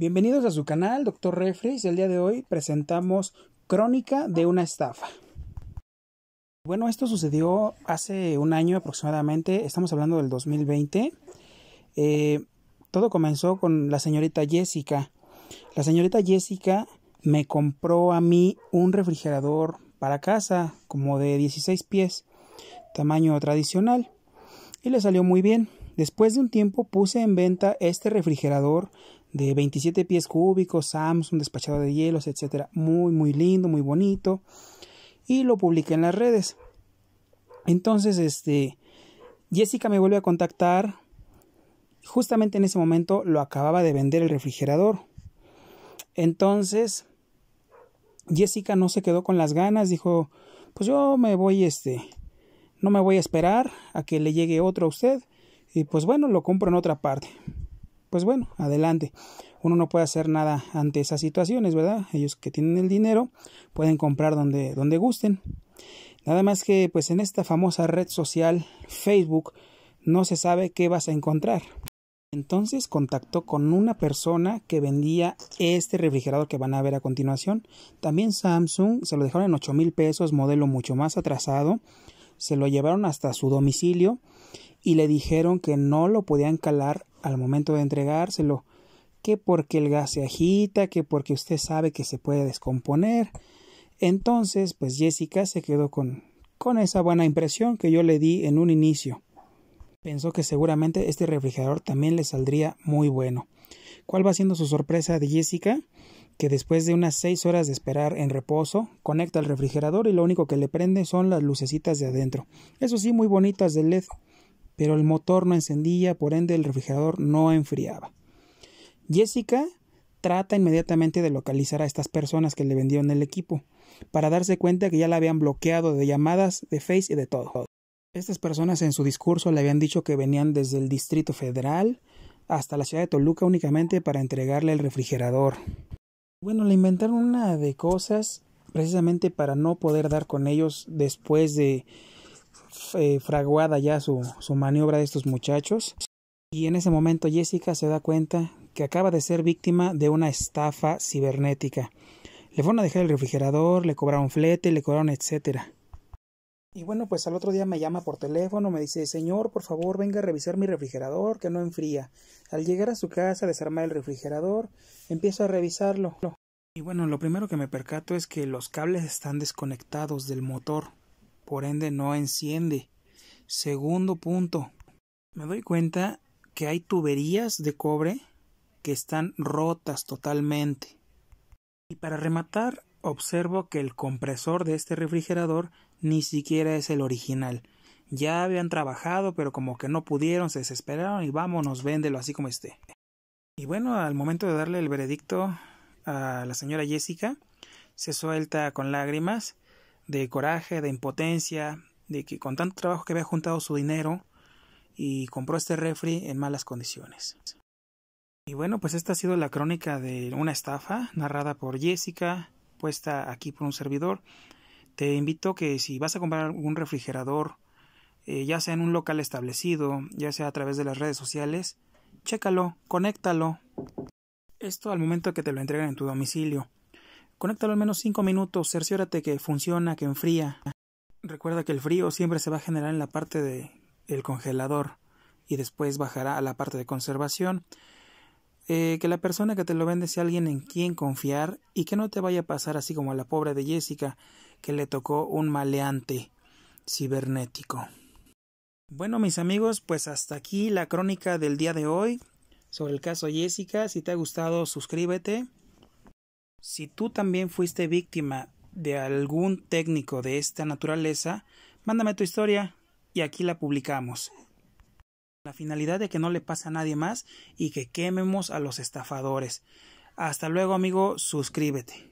Bienvenidos a su canal, Doctor Refresh. El día de hoy presentamos Crónica de una estafa. Bueno, esto sucedió hace un año aproximadamente, estamos hablando del 2020. Eh, todo comenzó con la señorita Jessica. La señorita Jessica me compró a mí un refrigerador para casa, como de 16 pies, tamaño tradicional, y le salió muy bien. Después de un tiempo puse en venta este refrigerador de 27 pies cúbicos, Samsung, despachado de hielos, etcétera Muy, muy lindo, muy bonito. Y lo publiqué en las redes. Entonces, este, Jessica me vuelve a contactar. Justamente en ese momento lo acababa de vender el refrigerador. Entonces, Jessica no se quedó con las ganas, dijo, pues yo me voy, este, no me voy a esperar a que le llegue otro a usted. Y pues bueno, lo compro en otra parte pues bueno, adelante. Uno no puede hacer nada ante esas situaciones, ¿verdad? Ellos que tienen el dinero pueden comprar donde, donde gusten. Nada más que pues en esta famosa red social Facebook no se sabe qué vas a encontrar. Entonces contactó con una persona que vendía este refrigerador que van a ver a continuación. También Samsung se lo dejaron en 8 mil pesos, modelo mucho más atrasado. Se lo llevaron hasta su domicilio y le dijeron que no lo podían calar al momento de entregárselo, que porque el gas se agita, que porque usted sabe que se puede descomponer. Entonces, pues Jessica se quedó con, con esa buena impresión que yo le di en un inicio. Pensó que seguramente este refrigerador también le saldría muy bueno. ¿Cuál va siendo su sorpresa de Jessica? Que después de unas seis horas de esperar en reposo, conecta el refrigerador y lo único que le prende son las lucecitas de adentro. Eso sí, muy bonitas de LED pero el motor no encendía, por ende el refrigerador no enfriaba. Jessica trata inmediatamente de localizar a estas personas que le vendieron el equipo, para darse cuenta que ya la habían bloqueado de llamadas, de Face y de todo. Estas personas en su discurso le habían dicho que venían desde el Distrito Federal hasta la ciudad de Toluca únicamente para entregarle el refrigerador. Bueno, le inventaron una de cosas precisamente para no poder dar con ellos después de eh, fraguada ya su, maniobra de estos muchachos. Y en ese momento Jessica se da cuenta que acaba de ser víctima de una estafa cibernética. Le fueron a dejar el refrigerador, le cobraron flete, le cobraron etcétera. Y bueno, pues al otro día me llama por teléfono, me dice, señor, por favor, venga a revisar mi refrigerador, que no enfría. Al llegar a su casa, desarmar el refrigerador, empiezo a revisarlo. Y bueno, lo primero que me percato es que los cables están desconectados del motor por ende no enciende. Segundo punto, me doy cuenta que hay tuberías de cobre que están rotas totalmente. Y para rematar, observo que el compresor de este refrigerador ni siquiera es el original. Ya habían trabajado, pero como que no pudieron, se desesperaron y vámonos, véndelo así como esté. Y bueno, al momento de darle el veredicto a la señora Jessica, se suelta con lágrimas de coraje, de impotencia, de que con tanto trabajo que había juntado su dinero y compró este refri en malas condiciones. Y bueno, pues esta ha sido la crónica de una estafa narrada por Jessica, puesta aquí por un servidor. Te invito que si vas a comprar un refrigerador, eh, ya sea en un local establecido, ya sea a través de las redes sociales, chécalo, conéctalo. Esto al momento que te lo entreguen en tu domicilio. Conéctalo al menos 5 minutos, cerciórate que funciona, que enfría. Recuerda que el frío siempre se va a generar en la parte de el congelador y después bajará a la parte de conservación. Eh, que la persona que te lo vende sea alguien en quien confiar y que no te vaya a pasar así como a la pobre de Jessica que le tocó un maleante cibernético. Bueno mis amigos, pues hasta aquí la crónica del día de hoy sobre el caso Jessica. Si te ha gustado suscríbete. Si tú también fuiste víctima de algún técnico de esta naturaleza, mándame tu historia y aquí la publicamos. La finalidad de que no le pase a nadie más y que quememos a los estafadores. Hasta luego amigo, suscríbete.